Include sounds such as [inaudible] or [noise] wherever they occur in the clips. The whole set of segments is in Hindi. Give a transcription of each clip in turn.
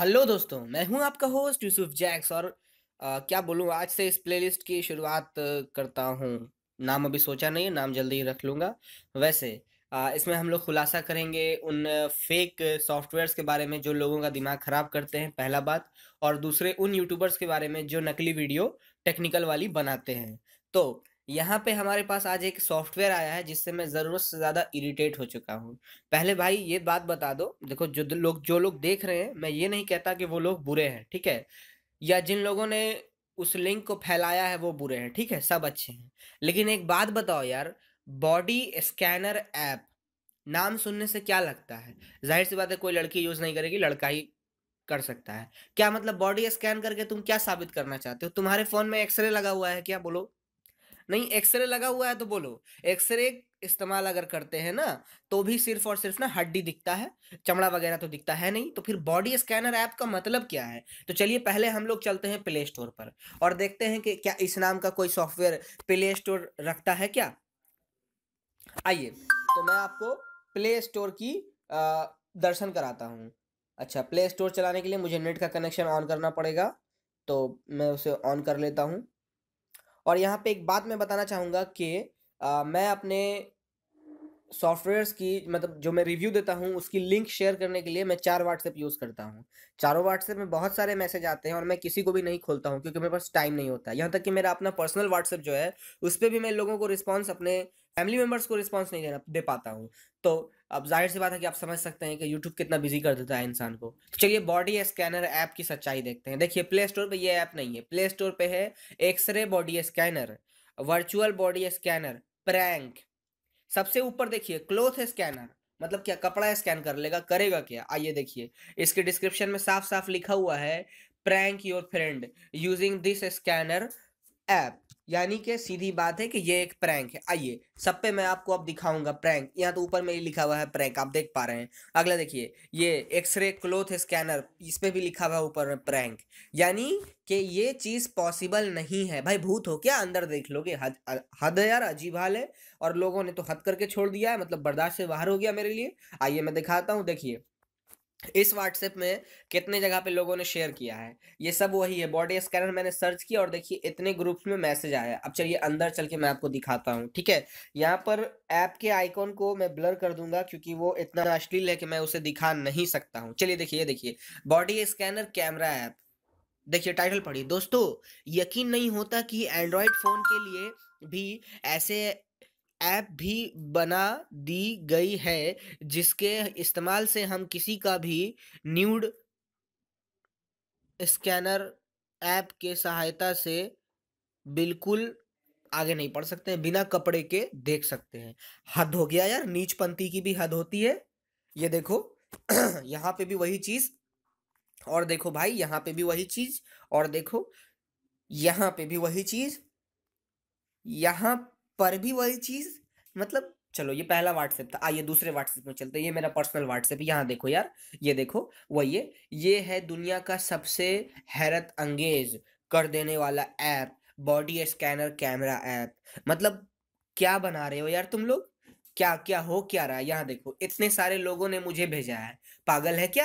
हेलो दोस्तों मैं हूं आपका होस्ट यूसुफ जैक्स और आ, क्या बोलूं आज से इस प्लेलिस्ट की शुरुआत करता हूं नाम अभी सोचा नहीं है नाम जल्दी ही रख लूँगा वैसे आ, इसमें हम लोग खुलासा करेंगे उन फेक सॉफ्टवेयर्स के बारे में जो लोगों का दिमाग ख़राब करते हैं पहला बात और दूसरे उन यूट्यूबर्स के बारे में जो नकली वीडियो टेक्निकल वाली बनाते हैं तो यहाँ पे हमारे पास आज एक सॉफ्टवेयर आया है जिससे मैं ज़रूरत से ज़्यादा इरिटेट हो चुका हूँ पहले भाई ये बात बता दो देखो जो लोग जो लोग देख रहे हैं मैं ये नहीं कहता कि वो लोग बुरे हैं ठीक है या जिन लोगों ने उस लिंक को फैलाया है वो बुरे हैं ठीक है सब अच्छे हैं लेकिन एक बात बताओ यार बॉडी स्कैनर ऐप नाम सुनने से क्या लगता है जाहिर सी बात है कोई लड़की यूज़ नहीं करेगी लड़का ही कर सकता है क्या मतलब बॉडी स्कैन करके तुम क्या साबित करना चाहते हो तुम्हारे फ़ोन में एक्सरे लगा हुआ है क्या बोलो नहीं एक्सरे लगा हुआ है तो बोलो एक्सरे इस्तेमाल अगर करते हैं ना तो भी सिर्फ और सिर्फ ना हड्डी दिखता है चमड़ा वगैरह तो दिखता है नहीं तो फिर बॉडी स्कैनर ऐप का मतलब क्या है तो चलिए पहले हम लोग चलते हैं प्ले स्टोर पर और देखते हैं कि क्या इस नाम का कोई सॉफ्टवेयर प्ले स्टोर रखता है क्या आइए तो मैं आपको प्ले स्टोर की दर्शन कराता हूँ अच्छा प्ले स्टोर चलाने के लिए मुझे नेट का कनेक्शन ऑन करना पड़ेगा तो मैं उसे ऑन कर लेता हूँ और यहाँ पे एक बात मैं बताना चाहूँगा कि मैं अपने सॉफ्टवेयर्स की मतलब जो मैं रिव्यू देता हूँ उसकी लिंक शेयर करने के लिए मैं चार व्हाट्सएप यूज़ करता हूँ चारों व्हाट्सएप में बहुत सारे मैसेज आते हैं और मैं किसी को भी नहीं खोलता हूँ क्योंकि मेरे पास टाइम नहीं होता यहाँ तक कि मेरा अपना पर्सनल व्हाट्सएप जो है उस पर भी मैं लोगों को रिस्पॉन्स अपने फैमिली मेम्बर्स को रिस्पॉन्स नहीं देना दे पाता हूँ तो अब जाहिर सी बात है कि आप समझ सकते हैं कि यूट्यूब कितना बिजी कर देता है इंसान को तो चलिए बॉडी स्कैनर ऐप की सच्चाई देखते हैं देखिए प्ले स्टोर पर यह ऐप नहीं है प्ले स्टोर पर है xray body scanner virtual body scanner prank सबसे ऊपर देखिए क्लोथ स्कैनर मतलब क्या कपड़ा स्कैन कर लेगा करेगा क्या आइए देखिए इसके डिस्क्रिप्शन में साफ साफ लिखा हुआ है prank your friend using this scanner app यानी कि सीधी बात है कि ये एक प्रैंक है आइए सब पे मैं आपको अब दिखाऊंगा प्रैंक यहाँ तो ऊपर में ही लिखा हुआ है प्रैंक आप देख पा रहे हैं अगला देखिए ये एक्सरे क्लोथ स्कैनर इस पर भी लिखा हुआ है ऊपर में प्रैंक यानी कि ये चीज़ पॉसिबल नहीं है भाई भूत हो क्या अंदर देख लोगे हद हद यार अजीब हाल है और लोगों ने तो हद करके छोड़ दिया है मतलब बर्दाश्त से बाहर हो गया मेरे लिए आइए मैं दिखाता हूँ देखिए इस व्हाट्सएप में कितने जगह पे लोगों ने शेयर किया है ये सब वही है बॉडी स्कैनर मैंने सर्च किया और देखिए इतने ग्रुप्स में मैसेज आया अब चलिए अंदर चल के मैं आपको दिखाता हूँ ठीक है यहाँ पर ऐप के आइकॉन को मैं ब्लर कर दूंगा क्योंकि वो इतना अश्लील है कि मैं उसे दिखा नहीं सकता हूँ चलिए देखिए देखिए बॉडी स्कैनर कैमरा ऐप देखिए टाइटल पढ़िए दोस्तों यकीन नहीं होता कि एंड्रॉयड फ़ोन के लिए भी ऐसे ऐप भी बना दी गई है जिसके इस्तेमाल से हम किसी का भी न्यूड स्कैनर ऐप के सहायता से बिल्कुल आगे नहीं पढ़ सकते हैं बिना कपड़े के देख सकते हैं हद हो गया यार नीचपंथी की भी हद होती है ये देखो [clears throat] यहाँ पे भी वही चीज और देखो भाई यहाँ पे भी वही चीज और देखो यहाँ पे भी वही चीज यहाँ पर भी वही चीज मतलब चलो ये पहला व्हाट्सएप था आइए दूसरे व्हाट्सएप में चलते ये मेरा पर्सनल व्हाट्सएप यहाँ देखो यार ये देखो वही है ये है दुनिया का सबसे हैरत अंगेज कर देने वाला app body scanner camera app मतलब क्या बना रहे हो यार तुम लोग क्या क्या हो क्या रहा है यहाँ देखो इतने सारे लोगों ने मुझे भेजा है पागल है क्या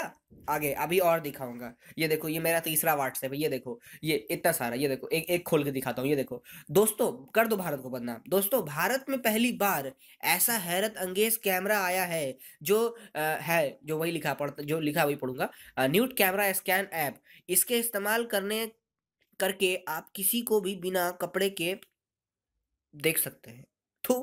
आगे अभी और दिखाऊंगा ये देखो ये मेरा तीसरा व्हाट्सएप है ये देखो ये इतना सारा ये देखो एक एक खोल के दिखाता हूँ ये देखो दोस्तों कर दो भारत को बदनाम दोस्तों भारत में पहली बार ऐसा हैरत अंगेज कैमरा आया है जो आ, है जो वही लिखा पड़ता जो लिखा वही पढ़ूंगा न्यूट कैमरा स्कैन ऐप इसके इस्तेमाल करने करके आप किसी को भी बिना कपड़े के देख सकते हैं तो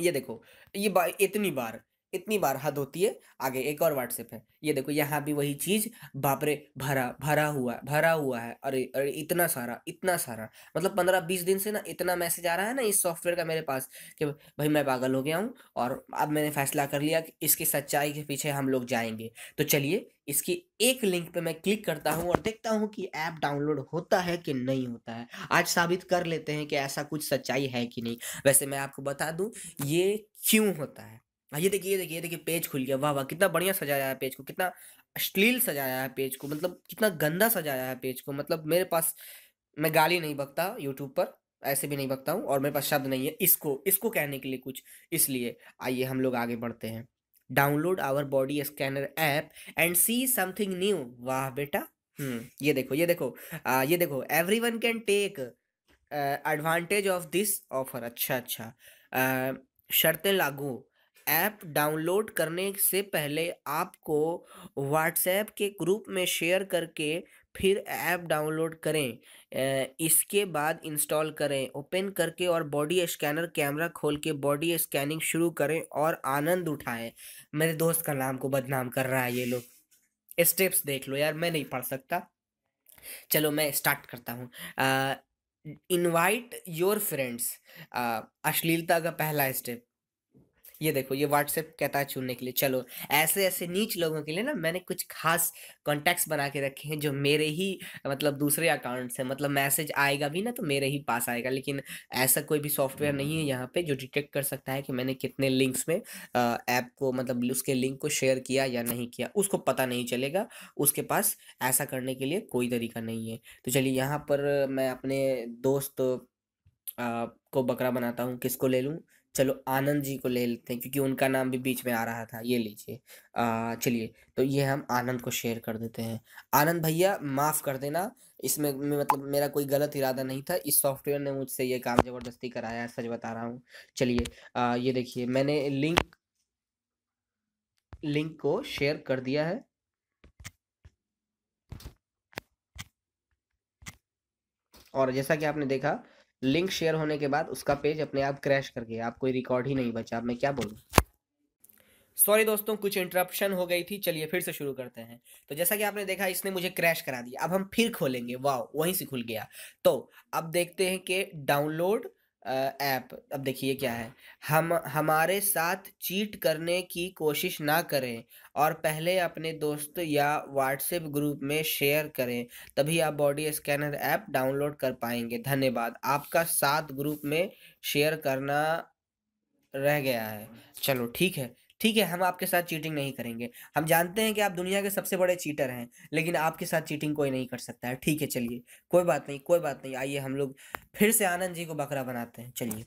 ये देखो ये बा, इतनी बार इतनी बार हद होती है आगे एक और व्हाट्सएप है ये देखो यहाँ भी वही चीज बापरे भरा भरा हुआ भरा हुआ है अरे अरे इतना सारा इतना सारा मतलब पंद्रह बीस दिन से ना इतना मैसेज आ रहा है ना इस सॉफ्टवेयर का मेरे पास कि भाई मैं पागल हो गया हूँ और अब मैंने फैसला कर लिया कि इसकी सच्चाई के पीछे हम लोग जाएंगे तो चलिए इसकी एक लिंक पे मैं क्लिक करता हूँ और देखता हूँ कि ऐप डाउनलोड होता है कि नहीं होता है आज साबित कर लेते हैं कि ऐसा कुछ सच्चाई है कि नहीं वैसे मैं आपको बता दूँ ये क्यों होता है हाँ, ये देखिए ये देखिए देखिए पेज खुल गया वाह वाह कितना बढ़िया सजाया है पेज को कितना अश्लील सजाया है पेज को मतलब कितना गंदा सजाया है पेज को मतलब मेरे पास मैं गाली नहीं बकता यूट्यूब पर ऐसे भी नहीं बकता हूँ और मेरे पास शब्द नहीं है इसको इसको कहने के लिए कुछ इसलिए आइए हम लोग आगे बढ़ते हैं download our body scanner app and see something new वाह बेटा हम्म ये देखो ये देखो आ, ये देखो everyone can take advantage of this offer अच्छा अच्छा शर्तें लागू ऐप डाउनलोड करने से पहले आपको व्हाट्सएप के ग्रुप में शेयर करके फिर ऐप डाउनलोड करें इसके बाद इंस्टॉल करें ओपन करके और बॉडी स्कैनर कैमरा खोल के बॉडी स्कैनिंग शुरू करें और आनंद उठाएं मेरे दोस्त का नाम को बदनाम कर रहा है ये लोग स्टेप्स देख लो यार मैं नहीं पढ़ सकता चलो मैं स्टार्ट करता हूँ इनवाइट योर फ्रेंड्स अश्लीलता का पहला स्टेप ये देखो ये व्हाट्सएप कहता है चुनने के लिए चलो ऐसे ऐसे नीच लोगों के लिए ना मैंने कुछ खास कॉन्टैक्ट्स बना के रखे हैं जो मेरे ही मतलब दूसरे अकाउंट से मतलब मैसेज आएगा भी ना तो मेरे ही पास आएगा लेकिन ऐसा कोई भी सॉफ्टवेयर नहीं है यहाँ पे जो डिटेक्ट कर सकता है कि मैंने कितने लिंक्स में ऐप को मतलब उसके लिंक को शेयर किया या नहीं किया उसको पता नहीं चलेगा उसके पास ऐसा करने के लिए कोई तरीका नहीं है तो चलिए यहाँ पर मैं अपने दोस्त को बकरा बनाता हूँ किसको ले लूँ चलो आनंद जी को ले लेते हैं क्योंकि उनका नाम भी बीच में आ रहा था ये लीजिए चलिए तो ये हम आनंद को शेयर कर देते हैं आनंद भैया माफ़ कर देना इसमें मतलब मेरा कोई गलत इरादा नहीं था इस सॉफ्टवेयर ने मुझसे ये काम ज़बरदस्ती कराया है सच बता रहा हूँ चलिए ये देखिए मैंने लिंक लिंक को शेयर कर दिया है और जैसा कि आपने देखा लिंक शेयर होने के बाद उसका पेज अपने आप क्रैश कर गया आप कोई रिकॉर्ड ही नहीं बचा मैं क्या बोलूँ सॉरी दोस्तों कुछ इंटरप्शन हो गई थी चलिए फिर से शुरू करते हैं तो जैसा कि आपने देखा इसने मुझे क्रैश करा दिया अब हम फिर खोलेंगे वाह वहीं से खुल गया तो अब देखते हैं कि डाउनलोड ऐप अब देखिए क्या है हम हमारे साथ चीट करने की कोशिश ना करें और पहले अपने दोस्त या व्हाट्सएप ग्रुप में शेयर करें तभी आप बॉडी स्कैनर ऐप डाउनलोड कर पाएंगे धन्यवाद आपका साथ ग्रुप में शेयर करना रह गया है चलो ठीक है ठीक है हम आपके साथ चीटिंग नहीं करेंगे हम जानते हैं कि आप दुनिया के सबसे बड़े चीटर हैं लेकिन आपके साथ चीटिंग कोई नहीं कर सकता है ठीक है चलिए कोई बात नहीं कोई बात नहीं आइए हम लोग फिर से आनंद जी को बकरा बनाते हैं चलिए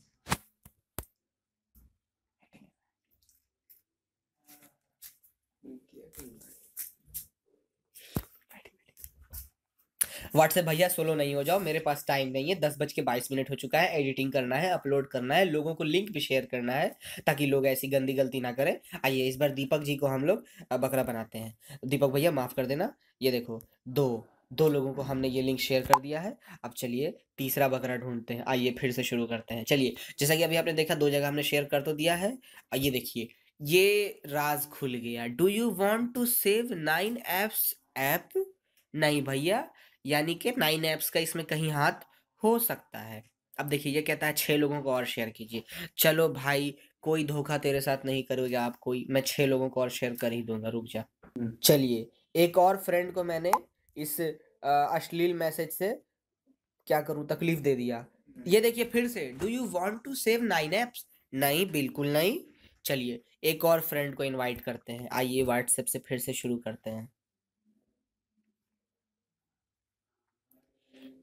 व्हाट्सएप भैया सोलो नहीं हो जाओ मेरे पास टाइम नहीं है दस बज के बाईस मिनट हो चुका है एडिटिंग करना है अपलोड करना है लोगों को लिंक भी शेयर करना है ताकि लोग ऐसी गंदी गलती ना करें आइए इस बार दीपक जी को हम लोग बकरा बनाते हैं दीपक भैया माफ़ कर देना ये देखो दो दो लोगों को हमने ये लिंक शेयर कर दिया है अब चलिए तीसरा बकरा ढूंढते हैं आइए फिर से शुरू करते हैं चलिए जैसा कि अभी आपने देखा दो जगह हमने शेयर कर तो दिया है आइए देखिए ये राज खुल गया do you want to save nine apps app नहीं भैया यानी कि नाइन ऐप्स का इसमें कहीं हाथ हो सकता है अब देखिए ये कहता है छः लोगों को और शेयर कीजिए चलो भाई कोई धोखा तेरे साथ नहीं करोगे आप कोई मैं छः लोगों को और शेयर कर ही दूंगा रुक जा हम्म। चलिए एक और फ्रेंड को मैंने इस अश्लील मैसेज से क्या करूँ तकलीफ दे दिया ये देखिए फिर से do you want to save nine apps नहीं बिल्कुल नहीं चलिए एक और फ्रेंड को इनवाइट करते हैं आइए व्हाट्सएप से फिर से शुरू करते हैं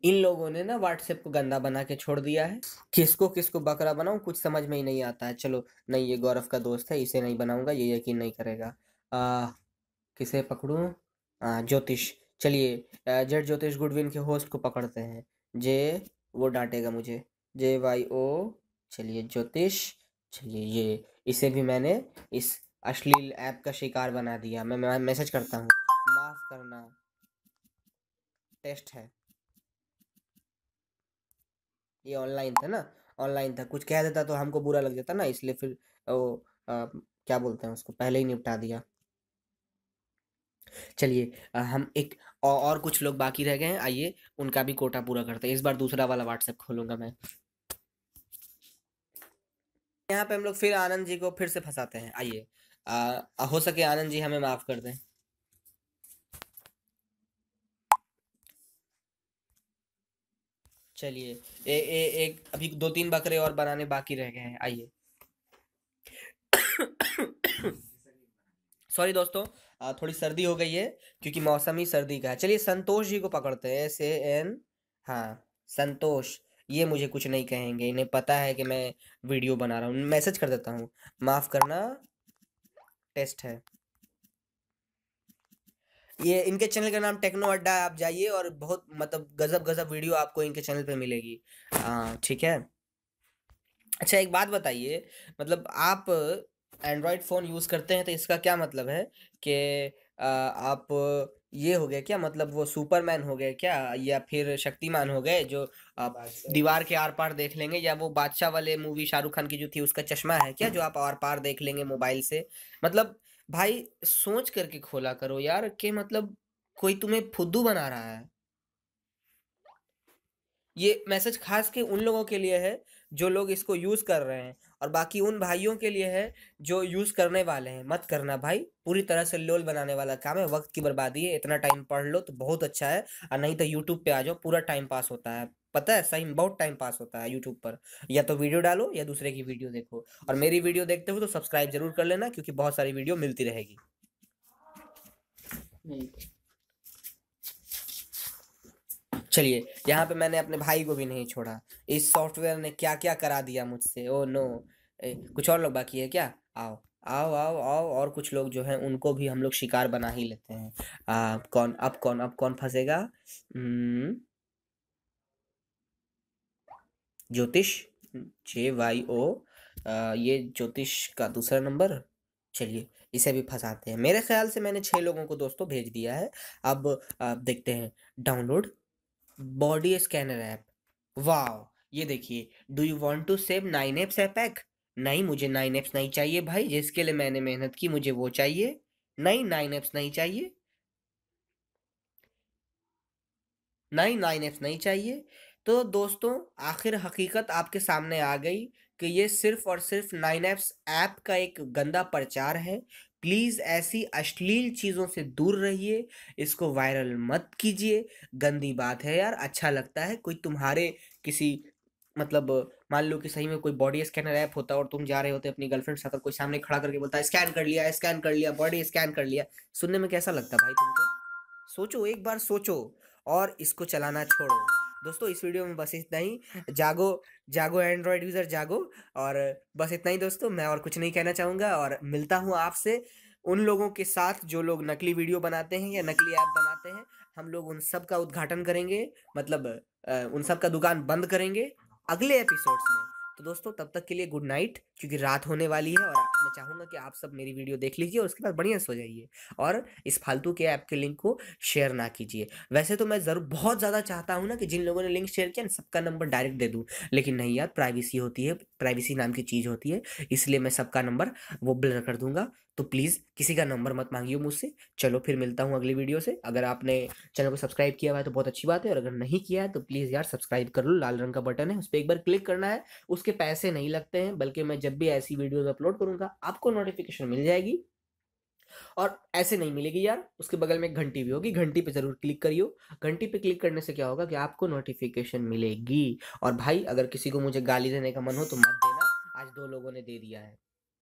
इन लोगों ने ना व्हाट्सएप को गंदा बना के छोड़ दिया है किसको किसको बकरा बनाऊँ कुछ समझ में ही नहीं आता है चलो नहीं ये गौरव का दोस्त है इसे नहीं बनाऊंगा ये यकीन नहीं करेगा आ, किसे पकड़ूँ ज्योतिष चलिए जेड ज्योतिष गुडविन के होस्ट को पकड़ते हैं जे वो डांटेगा मुझे जे वाई ओ चलिए ज्योतिष चलिए ये इसे भी मैंने इस अश्लील ऐप का शिकार बना दिया मैं मैसेज करता हूँ माफ़ करना टेस्ट है ये ऑनलाइन था ना ऑनलाइन था कुछ कह देता तो हमको बुरा लग जाता ना इसलिए फिर वो आ, क्या बोलते हैं उसको पहले ही निपटा दिया चलिए हम एक और, और कुछ लोग बाकी रह गए हैं आइए उनका भी कोटा पूरा करते हैं इस बार दूसरा वाला व्हाट्सएप खोलूंगा मैं यहाँ पे हम लोग फिर आनंद जी को फिर से फंसाते हैं आइए हो सके आनंद जी हमें माफ़ कर दें चलिए ए, ए, एक अभी दो तीन बकरे और बनाने बाकी रह गए हैं आइए सॉरी दोस्तों थोड़ी सर्दी हो गई है क्योंकि मौसम ही सर्दी का है चलिए संतोष जी को पकड़ते हैं एस एन हाँ संतोष ये मुझे कुछ नहीं कहेंगे इन्हें पता है कि मैं वीडियो बना रहा हूँ मैसेज कर देता हूँ माफ़ करना टेस्ट है ये इनके चैनल का नाम टेक्नो अड्डा है आप जाइए और बहुत मतलब गजब गजब वीडियो आपको इनके चैनल पे मिलेगी ठीक है अच्छा एक बात बताइए मतलब आप एंड्रॉयड फ़ोन यूज़ करते हैं तो इसका क्या मतलब है कि आप ये हो गया क्या मतलब वो सुपरमैन हो गए क्या या फिर शक्तिमान हो गए जो आप दीवार के आर पार देख लेंगे या वो बादशाह वाले मूवी शाहरुख खान की जो थी उसका चश्मा है क्या हम्म। जो आप आर पार देख लेंगे मोबाइल से मतलब भाई सोच करके खोला करो यार के मतलब कोई तुम्हें फुद्दू बना रहा है ये मैसेज खास के उन लोगों के लिए है जो लोग इसको यूज कर रहे हैं और बाकी उन भाइयों के लिए है जो यूज़ करने वाले हैं मत करना भाई पूरी तरह से लोल बनाने वाला काम है वक्त की बर्बादी है इतना टाइम पढ़ लो तो बहुत अच्छा है और नहीं तो यूट्यूब पे आ जाओ पूरा टाइम पास होता है पता है सही बहुत टाइम पास होता है यूट्यूब पर या तो वीडियो डालो या दूसरे की वीडियो देखो और मेरी वीडियो देखते हुए तो सब्सक्राइब जरूर कर लेना क्योंकि बहुत सारी वीडियो मिलती रहेगी चलिए यहाँ पे मैंने अपने भाई को भी नहीं छोड़ा इस सॉफ्टवेयर ने क्या क्या करा दिया मुझसे ओ नो ए, कुछ और लोग बाकी है क्या आओ आओ आओ आओ और कुछ लोग जो हैं उनको भी हम लोग शिकार बना ही लेते हैं आ, अब कौन अब कौन अब कौन फंसेगा हम्म। ज्योतिष जे वाई ओ आ, ये ज्योतिष का दूसरा नंबर चलिए इसे भी फंसाते हैं मेरे ख्याल से मैंने छः लोगों को दोस्तों भेज दिया है अब आप देखते हैं download body scanner app wow ये देखिए do you want to save nine apps app एक नहीं मुझे नाइन एप्स नहीं चाहिए भाई जिसके लिए मैंने मेहनत की मुझे वो चाहिए नहीं नाइन एप्स नहीं चाहिए नहीं नाइन एप्स नहीं चाहिए तो दोस्तों आखिर हकीकत आपके सामने आ गई कि ये सिर्फ और सिर्फ नाइन एप्स ऐप का एक गंदा प्रचार है प्लीज़ ऐसी अश्लील चीज़ों से दूर रहिए इसको वायरल मत कीजिए गंदी बात है यार अच्छा लगता है कोई तुम्हारे किसी मतलब मान लो कि सही में कोई बॉडी स्कैनर ऐप होता है और तुम जा रहे होते अपनी गर्लफ्रेंड साथ कोई सामने खड़ा करके बोलता है स्कैन कर लिया स्कैन कर लिया बॉडी स्कैन कर लिया सुनने में कैसा लगता है भाई तुमको सोचो एक बार सोचो और इसको चलाना छोड़ो दोस्तों इस वीडियो में बस इतना ही जागो जागो एंड्रॉयड यूज़र जागो और बस इतना ही दोस्तों मैं और कुछ नहीं कहना चाहूँगा और मिलता हूँ आपसे उन लोगों के साथ जो लोग नकली वीडियो बनाते हैं या नकली ऐप बनाते हैं हम लोग उन सब का उद्घाटन करेंगे मतलब उन सब का दुकान बंद करेंगे अगले एपिसोड्स में तो दोस्तों तब तक के लिए गुड नाइट क्योंकि रात होने वाली है और मैं चाहूँगा कि आप सब मेरी वीडियो देख लीजिए और उसके बाद बढ़िया सो जाइए और इस फालतू के ऐप के लिंक को शेयर ना कीजिए वैसे तो मैं ज़रूर बहुत ज़्यादा चाहता हूँ ना कि जिन लोगों ने लिंक शेयर किया ना सबका नंबर डायरेक्ट दे दूँ लेकिन नहीं यार प्राइवेसी होती है प्राइवेसी नाम की चीज़ होती है इसलिए मैं सबका नंबर वो ब्लर कर दूंगा तो प्लीज़ किसी का नंबर मत मांगियो मुझसे चलो फिर मिलता हूँ अगली वीडियो से अगर आपने चैनल को सब्सक्राइब किया हुआ है तो बहुत अच्छी बात है और अगर नहीं किया है तो प्लीज़ यार सब्सक्राइब कर लो लाल रंग का बटन है उस पर एक बार क्लिक करना है उसके पैसे नहीं लगते हैं बल्कि मैं जब भी ऐसी वीडियोज अपलोड करूँगा आपको नोटिफिकेशन मिल जाएगी और ऐसे नहीं मिलेगी यार उसके बगल में एक घंटी भी होगी घंटी पे जरूर क्लिक करियो घंटी पे क्लिक करने से क्या होगा कि आपको नोटिफिकेशन मिलेगी और भाई अगर किसी को मुझे गाली देने का मन हो तो मत देना आज दो लोगों ने दे दिया है